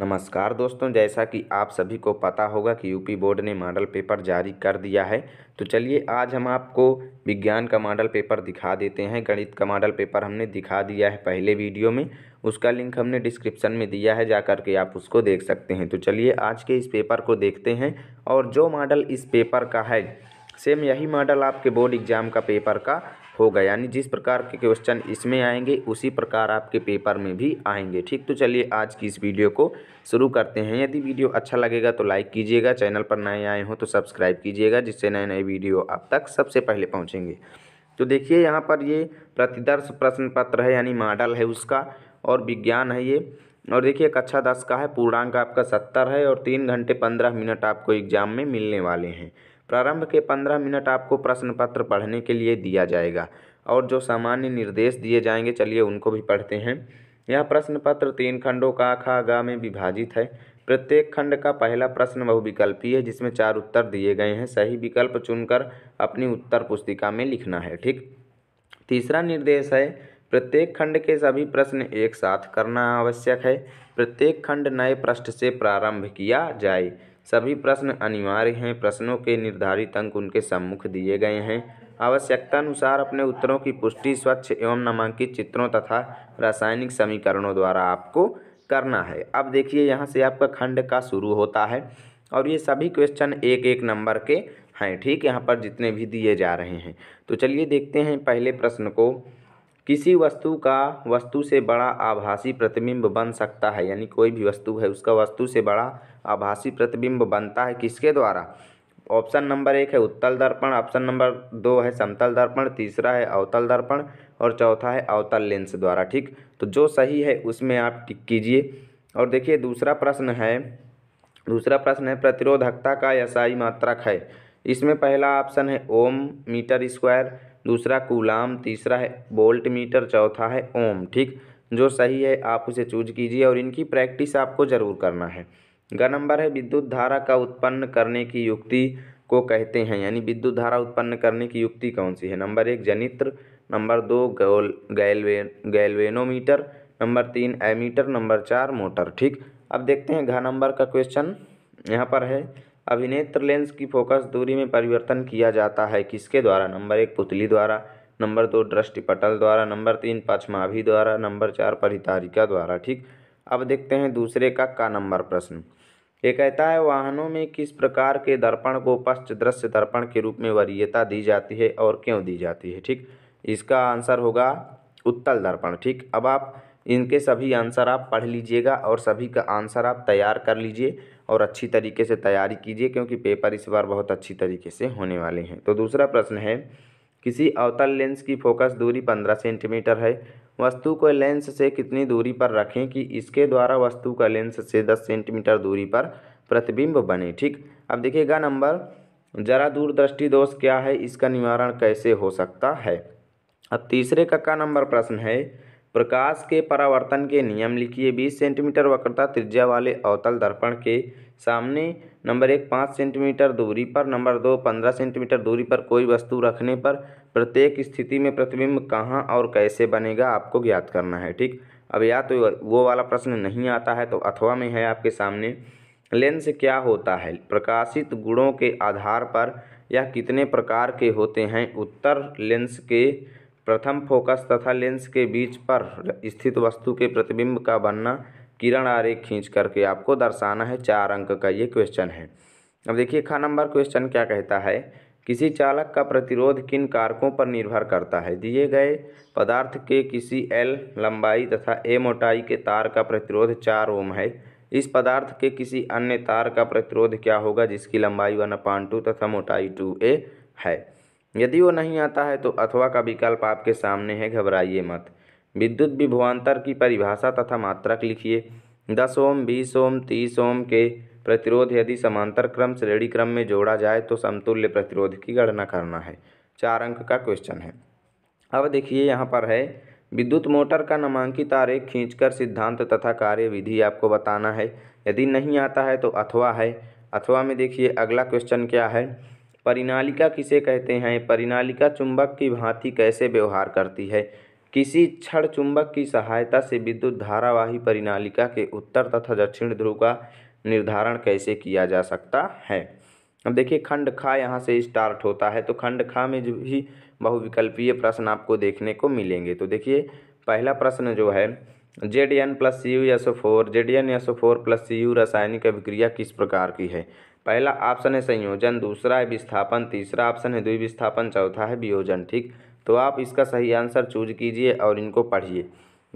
नमस्कार दोस्तों जैसा कि आप सभी को पता होगा कि यूपी बोर्ड ने मॉडल पेपर जारी कर दिया है तो चलिए आज हम आपको विज्ञान का मॉडल पेपर दिखा देते हैं गणित का मॉडल पेपर हमने दिखा दिया है पहले वीडियो में उसका लिंक हमने डिस्क्रिप्शन में दिया है जा कर के आप उसको देख सकते हैं तो चलिए आज के इस पेपर को देखते हैं और जो मॉडल इस पेपर का है सेम यही मॉडल आपके बोर्ड एग्ज़ाम का पेपर का होगा यानी जिस प्रकार के क्वेश्चन इसमें आएंगे उसी प्रकार आपके पेपर में भी आएंगे ठीक तो चलिए आज की इस वीडियो को शुरू करते हैं यदि वीडियो अच्छा लगेगा तो लाइक कीजिएगा चैनल पर नए आए हों तो सब्सक्राइब कीजिएगा जिससे नए नए वीडियो आप तक सबसे पहले पहुँचेंगे तो देखिए यहाँ पर ये प्रतिदर्श प्रश्न पत्र है यानी मॉडल है उसका और विज्ञान है ये और देखिए कक्षा अच्छा दस का है पूर्णांक आपका सत्तर है और तीन घंटे पंद्रह मिनट आपको एग्जाम में मिलने वाले हैं प्रारंभ के पंद्रह मिनट आपको प्रश्न पत्र पढ़ने के लिए दिया जाएगा और जो सामान्य निर्देश दिए जाएंगे चलिए उनको भी पढ़ते हैं यह प्रश्न पत्र तीन खंडों का खा गा में विभाजित है प्रत्येक खंड का पहला प्रश्न बहुविकल्पी है जिसमें चार उत्तर दिए गए हैं सही विकल्प चुनकर अपनी उत्तर पुस्तिका में लिखना है ठीक तीसरा निर्देश है प्रत्येक खंड के सभी प्रश्न एक साथ करना आवश्यक है प्रत्येक खंड नए पृष्ठ से प्रारंभ किया जाए सभी प्रश्न अनिवार्य हैं प्रश्नों के निर्धारित अंक उनके सम्मुख दिए गए हैं आवश्यकतानुसार अपने उत्तरों की पुष्टि स्वच्छ एवं नामांकित चित्रों तथा रासायनिक समीकरणों द्वारा आपको करना है अब देखिए यहाँ से आपका खंड का शुरू होता है और ये सभी क्वेश्चन एक एक नंबर के हैं ठीक यहाँ पर जितने भी दिए जा रहे हैं तो चलिए देखते हैं पहले प्रश्न को किसी वस्तु का वस्तु से बड़ा आभासी प्रतिबिंब बन सकता है यानी कोई भी वस्तु है उसका वस्तु से बड़ा आभासी प्रतिबिंब बनता है किसके द्वारा ऑप्शन नंबर एक है उत्तल दर्पण ऑप्शन नंबर दो है समतल दर्पण तीसरा है अवतल दर्पण और चौथा है अवतल लेंस द्वारा ठीक तो जो सही है उसमें आप टिक कीजिए और देखिए दूसरा प्रश्न है दूसरा प्रश्न है प्रतिरोधकता का एसआई मात्रक है इसमें पहला ऑप्शन है ओम मीटर स्क्वायर दूसरा कूलाम तीसरा है बोल्ट मीटर चौथा है ओम ठीक जो सही है आप उसे चूज कीजिए और इनकी प्रैक्टिस आपको ज़रूर करना है ग नंबर है विद्युत धारा का उत्पन्न करने की युक्ति को कहते हैं यानी विद्युत धारा उत्पन्न करने की युक्ति कौन सी है नंबर एक जनित्र नंबर दो गोल गैलवे गैलवेनोमीटर नंबर तीन एमीटर नंबर चार मोटर ठीक अब देखते हैं घ नंबर का क्वेश्चन यहाँ पर है अभिनेत्र लेंस की फोकस दूरी में परिवर्तन किया जाता है किसके द्वारा नंबर एक पुतली द्वारा नंबर दो दृष्टिपटल द्वारा नंबर तीन पचमाभि द्वारा नंबर चार परितारिका द्वारा ठीक अब देखते हैं दूसरे का का नंबर प्रश्न ये कहता है वाहनों में किस प्रकार के दर्पण को पश्च दृश्य दर्पण के रूप में वरीयता दी जाती है और क्यों दी जाती है ठीक इसका आंसर होगा उत्तल दर्पण ठीक अब आप इनके सभी आंसर आप पढ़ लीजिएगा और सभी का आंसर आप तैयार कर लीजिए और अच्छी तरीके से तैयारी कीजिए क्योंकि पेपर इस बार बहुत अच्छी तरीके से होने वाले हैं तो दूसरा प्रश्न है किसी अवतल लेंस की फोकस दूरी पंद्रह सेंटीमीटर है वस्तु को लेंस से कितनी दूरी पर रखें कि इसके द्वारा वस्तु का लेंस से दस सेंटीमीटर दूरी पर प्रतिबिंब बने ठीक अब देखिएगा नंबर जरा दूरदृष्टि दोष क्या है इसका निवारण कैसे हो सकता है अब तीसरे का का नंबर प्रश्न है प्रकाश के परावर्तन के नियम लिखिए 20 सेंटीमीटर वक्रता त्रिज्या वाले अवतल दर्पण के सामने नंबर एक पाँच सेंटीमीटर दूरी पर नंबर दो पंद्रह सेंटीमीटर दूरी पर कोई वस्तु रखने पर प्रत्येक स्थिति में प्रतिबिंब कहाँ और कैसे बनेगा आपको ज्ञात करना है ठीक अब या तो वो वाला प्रश्न नहीं आता है तो अथवा में है आपके सामने लेंस क्या होता है प्रकाशित गुणों के आधार पर यह कितने प्रकार के होते हैं उत्तर लेंस के प्रथम फोकस तथा लेंस के बीच पर स्थित वस्तु के प्रतिबिंब का बनना किरण आरेख खींच करके आपको दर्शाना है चार अंक का ये क्वेश्चन है अब देखिए खा नंबर क्वेश्चन क्या कहता है किसी चालक का प्रतिरोध किन कारकों पर निर्भर करता है दिए गए पदार्थ के किसी एल लंबाई तथा ए मोटाई के तार का प्रतिरोध चार ओम है इस पदार्थ के किसी अन्य तार का प्रतिरोध क्या होगा जिसकी लंबाई वन अपान टू तथा मोटाई टू ए है यदि वो नहीं आता है तो अथवा का विकल्प आपके सामने है घबराइए मत विद्युत विभवान्तर की परिभाषा तथा मात्रक लिखिए दस ओम बीस ओम तीस ओम के प्रतिरोध यदि समांतर क्रम श्रेणी क्रम में जोड़ा जाए तो समतुल्य प्रतिरोध की गणना करना है चार अंक का क्वेश्चन है अब देखिए यहाँ पर है विद्युत मोटर का नामांकित आरेख खींचकर सिद्धांत तथा कार्य विधि आपको बताना है यदि नहीं आता है तो अथवा है अथवा में देखिए अगला क्वेश्चन क्या है परिनालिका किसे कहते हैं परिनालिका चुंबक की भांति कैसे व्यवहार करती है किसी क्षण चुंबक की सहायता से विद्युत धारावाही परिनालिका के उत्तर तथा दक्षिण ध्रुव का निर्धारण कैसे किया जा सकता है अब देखिए खंड खा यहाँ से स्टार्ट होता है तो खंड खा में जो भी बहुविकल्पीय प्रश्न आपको देखने को मिलेंगे तो देखिए पहला प्रश्न जो है Z N plus C U S O four Z N S O four plus C U रासायनिक अभिक्रिया किस प्रकार की है पहला ऑप्शन है संयोजन दूसरा है विस्थापन तीसरा ऑप्शन है द्विविस्थापन चौथा है वियोजन ठीक तो आप इसका सही आंसर चूज कीजिए और इनको पढ़िए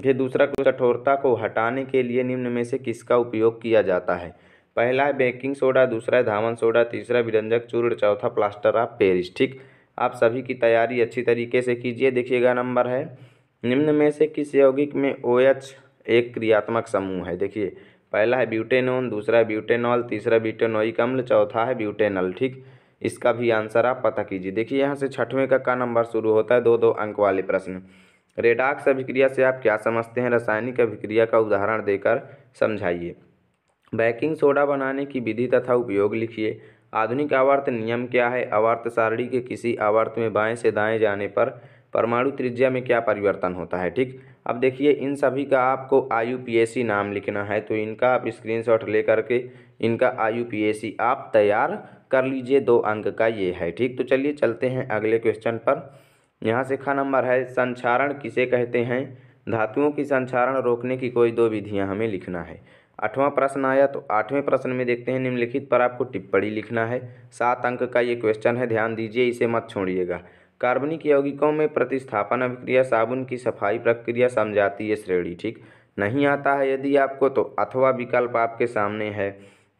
फिर दूसरा कठोरता को हटाने के लिए निम्न में से किसका उपयोग किया जाता है पहला है बेकिंग सोडा दूसरा है धावन सोडा तीसरा विरंजक चूर्ण चौथा प्लास्टर ऑफ पेरिस ठीक आप सभी की तैयारी अच्छी तरीके से कीजिए देखिएगा नंबर है निम्न में से किस यौगिक में ओ OH एच एक क्रियात्मक समूह है देखिए पहला है ब्यूटेनोन दूसरा है ब्यूटेनॉल तीसरा ब्यूटेनोइक अम्ल चौथा है ब्यूटेनल ठीक इसका भी आंसर आप पता कीजिए देखिए यहाँ से छठवें का का नंबर शुरू होता है दो दो अंक वाले प्रश्न रेडाक्स अभिक्रिया से आप क्या समझते हैं रासायनिक अभिक्रिया का उदाहरण देकर समझाइए बैकिंग सोडा बनाने की विधि तथा उपयोग लिखिए आधुनिक आवर्त नियम क्या है आवर्त सारणी के किसी आवर्त में बाएं से दाएं जाने पर परमाणु त्रिज्या में क्या परिवर्तन होता है ठीक अब देखिए इन सभी का आपको आई नाम लिखना है तो इनका आप स्क्रीनशॉट ले करके इनका आई आप तैयार कर लीजिए दो अंक का ये है ठीक तो चलिए चलते हैं अगले क्वेश्चन पर यहाँ से खा नंबर है संचारण किसे कहते हैं धातुओं की संचारण रोकने की कोई दो विधियाँ हमें लिखना है आठवां प्रश्न आया तो आठवें प्रश्न में देखते हैं निम्नलिखित पर आपको टिप्पणी लिखना है सात अंक का ये क्वेश्चन है ध्यान दीजिए इसे मत छोड़िएगा कार्बनिक यौगिकों में प्रतिस्थापन अभिक्रिया साबुन की सफाई प्रक्रिया समझाती है श्रेणी ठीक नहीं आता है यदि आपको तो अथवा विकल्प आपके सामने है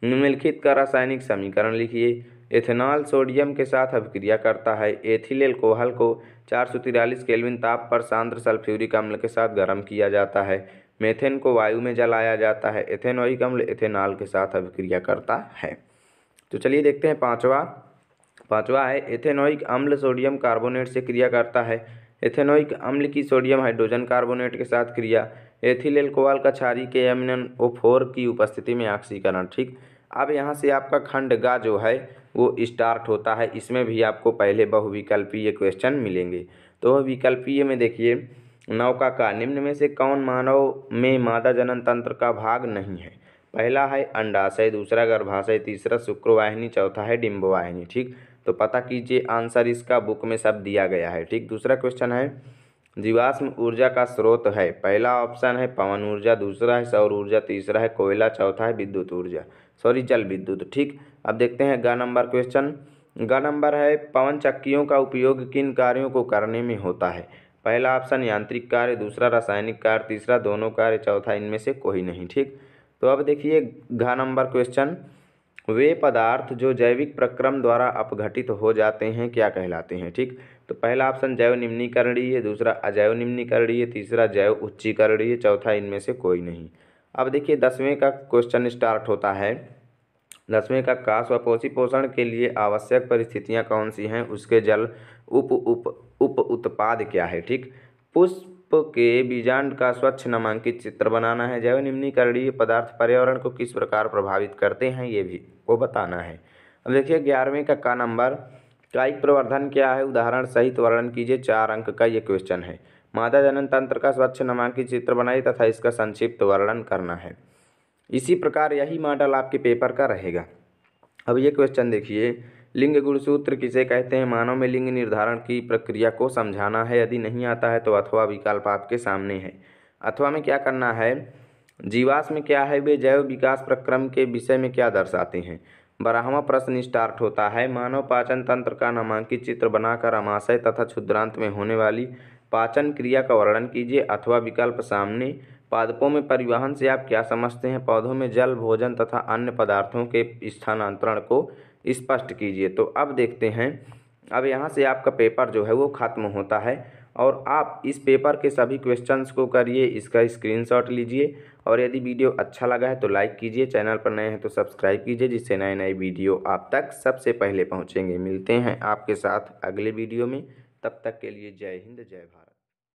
निम्नलिखित का रासायनिक समीकरण लिखिए एथेनॉल सोडियम के साथ अभिक्रिया करता है एथिल एल्कोहल को चार सौ तिरालीस केलविन ताप पर सांद्र सल्फ्यूरिक अम्ल के साथ गर्म किया जाता है मेथेन को वायु में जलाया जाता है एथेनोइक अम्ल एथेनॉल के साथ अभिक्रिया करता है तो चलिए देखते हैं पाँचवा पाँचवा है एथेनोइक अम्ल सोडियम कार्बोनेट से क्रिया करता है एथेनोइक अम्ल की सोडियम हाइड्रोजन कार्बोनेट के साथ क्रिया एथिल एल्कोहल का छारी के एम ओ फोर की उपस्थिति में ऑक्सीकरण ठीक अब यहाँ से आपका खंड गा जो है वो स्टार्ट होता है इसमें भी आपको पहले बहुविकल्पीय क्वेश्चन मिलेंगे तो विकल्पीय में देखिए नौका का निम्न में से कौन मानव में मादा जनन तंत्र का भाग नहीं है पहला है अंडाशय दूसरा गर्भाशय तीसरा शुक्रवाहिनी चौथा है डिम्बवाहिनी ठीक तो पता कीजिए आंसर इसका बुक में सब दिया गया है ठीक दूसरा क्वेश्चन है जीवाश्म ऊर्जा का स्रोत है पहला ऑप्शन है पवन ऊर्जा दूसरा है सौर ऊर्जा तीसरा है कोयला चौथा है विद्युत ऊर्जा सॉरी जल विद्युत ठीक अब देखते हैं ग नंबर क्वेश्चन ग नंबर है पवन चक्कियों का उपयोग किन कार्यों को करने में होता है पहला ऑप्शन यांत्रिक कार्य दूसरा रासायनिक कार्य तीसरा दोनों कार्य चौथा इनमें से कोई नहीं ठीक तो अब देखिए घा नंबर क्वेश्चन वे पदार्थ जो जैविक प्रक्रम द्वारा अपघटित हो जाते हैं क्या कहलाते हैं ठीक तो पहला ऑप्शन जैव निम्नीकरणीय दूसरा अजैव निम्नीकरणीय तीसरा जैव उच्चीकरणीय चौथा इनमें से कोई नहीं अब देखिए दसवें का क्वेश्चन स्टार्ट होता है दसवें का व पोषी पोषण के लिए आवश्यक परिस्थितियाँ कौन सी हैं उसके जल उप उप उप उत्पाद क्या है ठीक पुष्प के बीजांड का स्वच्छ नामांकित चित्र बनाना है जैव निम्नीकरणीय पदार्थ पर्यावरण को किस प्रकार प्रभावित करते हैं ये भी वो बताना है अब देखिए ग्यारहवीं का का नंबर कायिक प्रवर्धन क्या है उदाहरण सहित वर्णन कीजिए चार अंक का ये क्वेश्चन है मादा जनन तंत्र का स्वच्छ नामांकित चित्र बनाइए तथा इसका संक्षिप्त वर्णन करना है इसी प्रकार यही मॉडल आपके पेपर का रहेगा अब ये क्वेश्चन देखिए लिंग गुण सूत्र किसे कहते हैं मानव में लिंग निर्धारण की प्रक्रिया को समझाना है यदि नहीं आता है तो अथवा विकल्प आपके सामने है अथवा में क्या करना है जीवाश में क्या है वे जैव विकास प्रक्रम के विषय में क्या दर्शाते हैं बारहवा प्रश्न स्टार्ट होता है मानव पाचन तंत्र का नामांकित चित्र बनाकर अमाशय तथा क्षुद्रांत में होने वाली पाचन क्रिया का वर्णन कीजिए अथवा विकल्प सामने पादपों में परिवहन से आप क्या समझते हैं पौधों में जल भोजन तथा अन्य पदार्थों के स्थानांतरण को स्पष्ट कीजिए तो अब देखते हैं अब यहाँ से आपका पेपर जो है वो ख़त्म होता है और आप इस पेपर के सभी क्वेश्चंस को करिए इसका स्क्रीनशॉट लीजिए और यदि वीडियो अच्छा लगा है तो लाइक कीजिए चैनल पर नए हैं तो सब्सक्राइब कीजिए जिससे नए नए वीडियो आप तक सबसे पहले पहुँचेंगे मिलते हैं आपके साथ अगले वीडियो में तब तक के लिए जय हिंद जय भारत